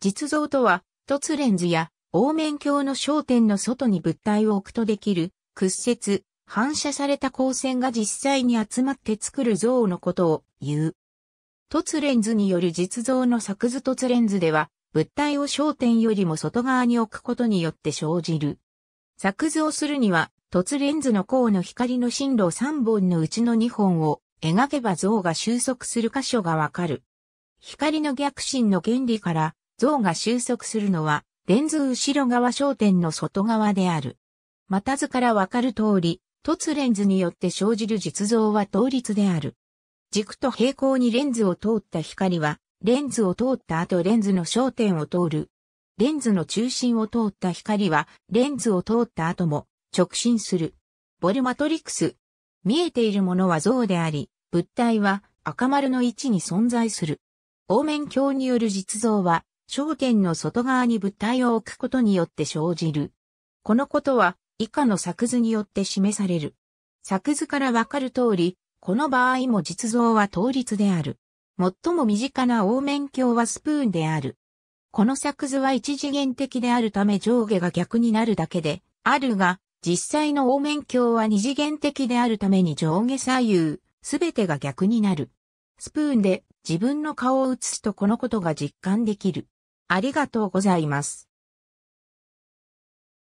実像とは、凸レンズや、凹面鏡の焦点の外に物体を置くとできる、屈折、反射された光線が実際に集まって作る像のことを言う。凸レンズによる実像の作図凸レンズでは、物体を焦点よりも外側に置くことによって生じる。作図をするには、凸レンズの項の光の進路3本のうちの2本を描けば像が収束する箇所がわかる。光の逆進の原理から、像が収束するのは、レンズ後ろ側焦点の外側である。また図からわかる通り、凸レンズによって生じる実像は倒立である。軸と平行にレンズを通った光は、レンズを通った後レンズの焦点を通る。レンズの中心を通った光は、レンズを通った後も直進する。ボルマトリクス。見えているものは像であり、物体は赤丸の位置に存在する。凹面鏡による実像は焦点の外側に物体を置くことによって生じる。このことは以下の作図によって示される。作図からわかる通り、この場合も実像は倒立である。最も身近な凹面鏡はスプーンである。この作図は一次元的であるため上下が逆になるだけで、あるが、実際の凹面鏡は二次元的であるために上下左右、すべてが逆になる。スプーンで自分の顔を映すとこのことが実感できる。ありがとうございます。